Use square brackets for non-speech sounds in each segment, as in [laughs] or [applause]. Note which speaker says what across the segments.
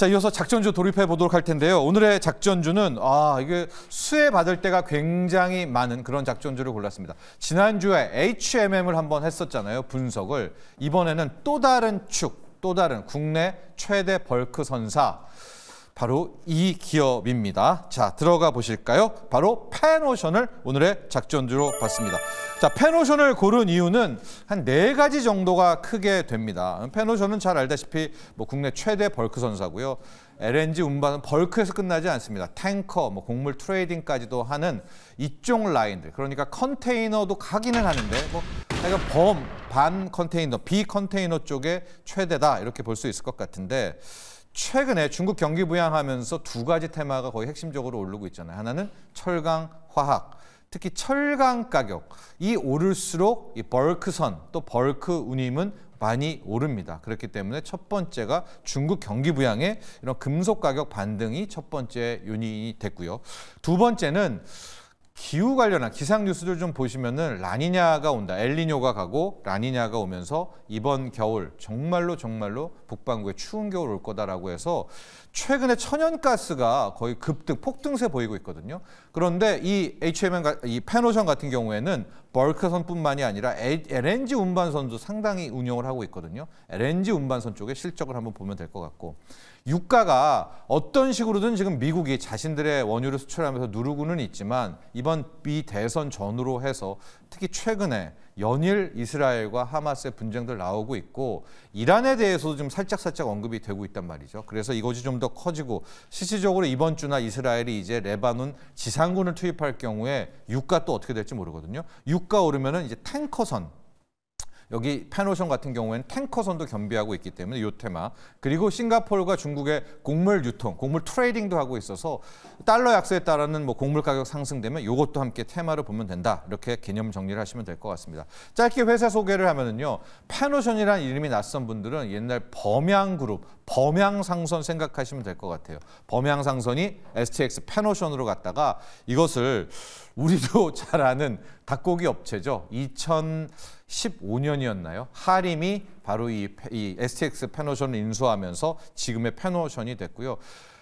Speaker 1: 자, 이어서 작전주 돌입해 보도록 할 텐데요. 오늘의 작전주는 아, 이게 수혜 받을 때가 굉장히 많은 그런 작전주를 골랐습니다. 지난주에 HMM을 한번 했었잖아요. 분석을. 이번에는 또 다른 축, 또 다른 국내 최대 벌크 선사 바로 이 기업입니다. 자, 들어가 보실까요? 바로 페노션을 오늘의 작전주로 봤습니다. 자, 페노션을 고른 이유는 한 네 가지 정도가 크게 됩니다. 페노션은 잘 알다시피 뭐 국내 최대 벌크 선사고요. LNG 운반은 벌크에서 끝나지 않습니다. 탱커, 뭐 곡물 트레이딩까지도 하는 이쪽 라인들. 그러니까 컨테이너도 가기는 하는데 뭐 그러니까 범, 반 컨테이너, 비 컨테이너 쪽에 최대다 이렇게 볼 수 있을 것 같은데 최근에 중국 경기 부양하면서 두 가지 테마가 거의 핵심적으로 오르고 있잖아요. 하나는 철강, 화학. 특히 철강 가격이 오를수록 이 벌크선 또 벌크 운임은 많이 오릅니다. 그렇기 때문에 첫 번째가 중국 경기 부양의 이런 금속 가격 반등이 첫 번째 요인이 됐고요. 두 번째는 기후 관련한 기상 뉴스들 좀 보시면은 라니냐가 온다. 엘리뇨가 가고 라니냐가 오면서 이번 겨울 정말로 정말로 북반구에 추운 겨울 올 거다라고 해서 최근에 천연가스가 거의 급등 폭등세 보이고 있거든요. 그런데 이 HMN 이 페노션 같은 경우에는 벌크선뿐만이 아니라 LNG 운반선도 상당히 운영을 하고 있거든요. LNG 운반선 쪽의 실적을 한번 보면 될 것 같고 유가가 어떤 식으로든 지금 미국이 자신들의 원유를 수출하면서 누르고는 있지만 이번 미 대선 전후로 해서 특히 최근에 연일 이스라엘과 하마스의 분쟁들 나오고 있고 이란에 대해서도 좀 살짝살짝 언급이 되고 있단 말이죠. 그래서 이것이 좀 더 커지고 실질적으로 이번 주나 이스라엘이 이제 레바논 지상군을 투입할 경우에 유가 또 어떻게 될지 모르거든요. 유가 오르면은 이제 탱커선 여기 펜오션 같은 경우에는 탱커선도 겸비하고 있기 때문에 요 테마 그리고 싱가포르가 중국의 곡물 유통, 곡물 트레이딩도 하고 있어서 달러 약세에 따르는 뭐 곡물 가격 상승되면 요것도 함께 테마를 보면 된다 이렇게 개념 정리를 하시면 될 것 같습니다. 짧게 회사 소개를 하면은요 펜오션이라는 이름이 낯선 분들은 옛날 범양그룹, 범양상선 생각하시면 될 것 같아요. 범양상선이 STX 펜오션으로 갔다가 이것을 우리도 [laughs] 잘 아는 닭고기 업체죠. 2015년이었나요? 하림이 바로 이, 이 STX 페노션을 인수하면서 지금의 페노션이 됐고요.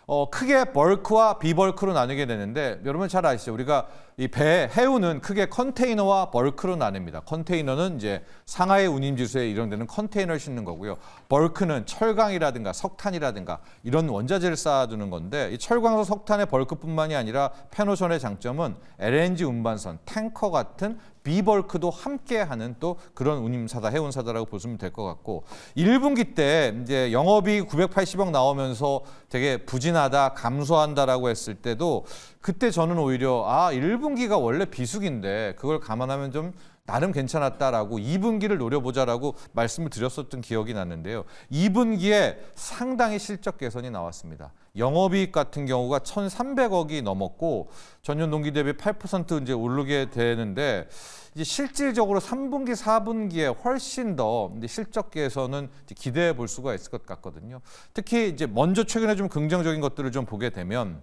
Speaker 1: 어, 크게 벌크와 비벌크로 나누게 되는데 여러분 잘 아시죠? 우리가 이배 해운은 크게 컨테이너와 벌크로 나뉩니다. 컨테이너는 이제 상하이 운임 지수에 이런 데는 컨테이너를 싣는 거고요. 벌크는 철강이라든가 석탄이라든가 이런 원자재를 쌓아두는 건데 이 철강과 석탄의 벌크뿐만이 아니라 페노션의 장점은 LNG 운반선, 탱커 같은 비벌크도 함께하는 또 그런 운임사다 해운사다라고 보시면 될 것 같고 1분기 때 이제 영업이 980억 나오면서 되게 부진하다 감소한다라고 했을 때도 그때 저는 오히려 아 1분 1분기가 원래 비수기인데 그걸 감안하면 좀 나름 괜찮았다라고 2분기를 노려보자라고 말씀을 드렸었던 기억이 났는데요. 2분기에 상당히 실적 개선이 나왔습니다. 영업이익 같은 경우가 1,300억이 넘었고 전년 동기 대비 8% 이제 오르게 되는데 이제 실질적으로 3분기, 4분기에 훨씬 더 실적 개선은 기대해 볼 수가 있을 것 같거든요. 특히 이제 먼저 최근에 좀 긍정적인 것들을 좀 보게 되면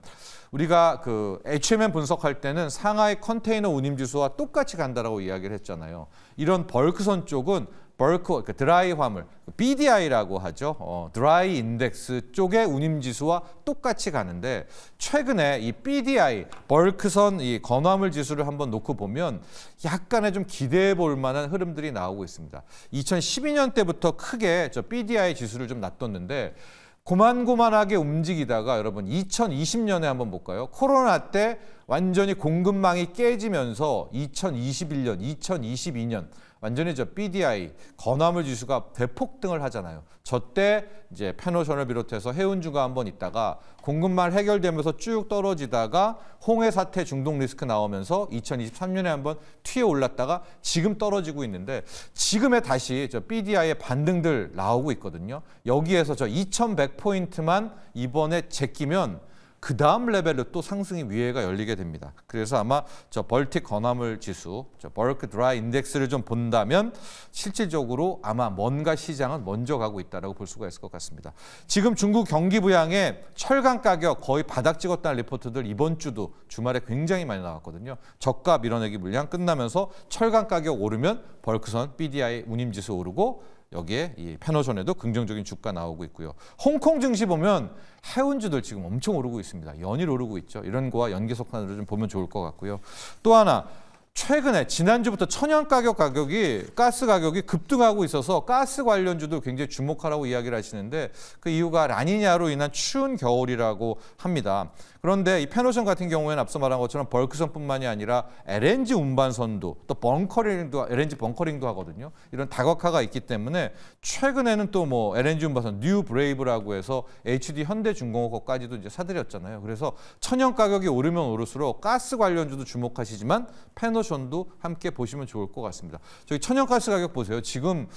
Speaker 1: 우리가 그 HMM 분석할 때는 상하이 컨테이너 운임 지수와 똑같이 간다라고 이야기를 했잖아요. 이런 벌크선 쪽은 벌크 그러니까 드라이 화물 그 BDI라고 하죠. 어, 드라이 인덱스 쪽의 운임 지수와 똑같이 가는데 최근에 이 BDI 벌크선 이 건화물 지수를 한번 놓고 보면 약간의 좀 기대해 볼 만한 흐름들이 나오고 있습니다. 2012년 때부터 크게 저 BDI 지수를 좀 놨뒀는데 고만고만하게 움직이다가 여러분 2020년에 한번 볼까요? 코로나 때 완전히 공급망이 깨지면서 2021년, 2022년 완전히 저 BDI 건화물 지수가 대폭 등을 하잖아요. 저 때 이제 페노션을 비롯해서 해운주가 한번 있다가 공급망 해결되면서 쭉 떨어지다가 홍해 사태 중동 리스크 나오면서 2023년에 한번 튀어 올랐다가 지금 떨어지고 있는데 지금에 다시 저 BDI의 반등들 나오고 있거든요. 여기에서 저 2100포인트만 이번에 제끼면 그 다음 레벨로 또 상승의 위해가 열리게 됩니다. 그래서 아마 저 벌틱 건화물 지수, 저 벌크 드라이 인덱스를 좀 본다면 실질적으로 아마 뭔가 시장은 먼저 가고 있다라고 볼 수가 있을 것 같습니다. 지금 중국 경기 부양의 철강 가격 거의 바닥 찍었다는 리포트들 이번 주도 주말에 굉장히 많이 나왔거든요. 저가 밀어내기 물량 끝나면서 철강 가격 오르면 벌크선 BDI 운임지수 오르고 여기에 이페노션에도 긍정적인 주가 나오고 있고요. 홍콩 증시 보면 해운주들 지금 엄청 오르고 있습니다. 연일 오르고 있죠. 이런 거와 연계속관으로 좀 보면 좋을 것 같고요. 또 하나 최근에 지난주부터 천연 가격 가격이 가스 가격이 급등하고 있어서 가스 관련주도 굉장히 주목하라고 이야기를 하시는데 그 이유가 라니냐로 인한 추운 겨울이라고 합니다. 그런데 이 페노션 같은 경우에는 앞서 말한 것처럼 벌크선뿐만이 아니라 LNG 운반선도 또 벙커링도 LNG 벙커링도 하거든요. 이런 다각화가 있기 때문에 최근에는 또 뭐 LNG 운반선 뉴 브레이브라고 해서 HD 현대중공업까지도 이제 사들였잖아요. 그래서 천연 가격이 오르면 오를수록 가스 관련주도 주목하시지만 페노션 컨버전도 함께 보시면 좋을 것 같습니다. 저기 천연가스 가격 보세요. 지금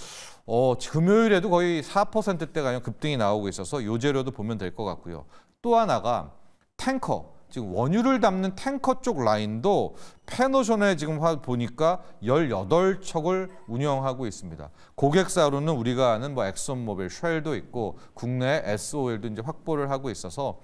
Speaker 1: 어, 금요일에도 거의 4대가 급등이 나오고 있어서 요 재료도 보면 될 것 같고요. 또 하나가 탱커. 지금 원유를 담는 탱커 쪽 라인도 페노션에 지금 보니까 18척을 운영하고 있습니다. 고객사로는 우리가 아는 뭐 엑손모빌, 쉘도 있고 국내 SOL도 이제 확보를 하고 있어서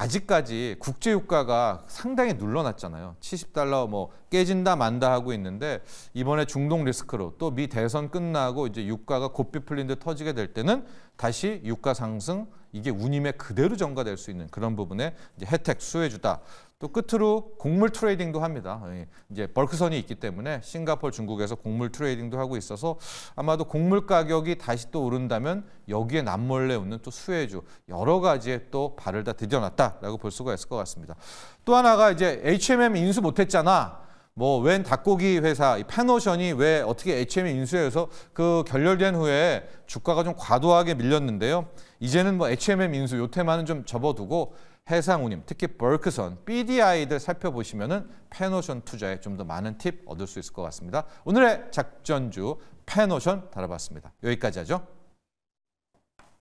Speaker 1: 아직까지 국제 유가가 상당히 눌러놨잖아요 70달러 뭐 깨진다 만다 하고 있는데 이번에 중동 리스크로 또 미 대선 끝나고 이제 유가가 곱비 풀린 데 터지게 될 때는 다시 유가 상승 이게 운임에 그대로 전가될 수 있는 그런 부분에 혜택 수혜주다. 또 끝으로 곡물 트레이딩도 합니다. 예, 이제 벌크선이 있기 때문에 싱가폴 중국에서 곡물 트레이딩도 하고 있어서 아마도 곡물 가격이 다시 또 오른다면 여기에 남몰래 웃는 또 수혜주 여러 가지에 또 발을 다 들여놨다라고 볼 수가 있을 것 같습니다. 또 하나가 이제 HMM 인수 못했잖아. 뭐웬 닭고기 회사 이 파노션이 왜 어떻게 HM에 인수해서 그 결렬된 후에 주가가 좀 과도하게 밀렸는데요. 이제는 뭐 HMM 인수 요 테마는 좀 접어두고 해상운임 특히 벌크선 BDI들 살펴보시면은 패노션 투자에 좀 더 많은 팁 얻을 수 있을 것 같습니다. 오늘의 작전주 패노션 다뤄봤습니다. 여기까지 하죠.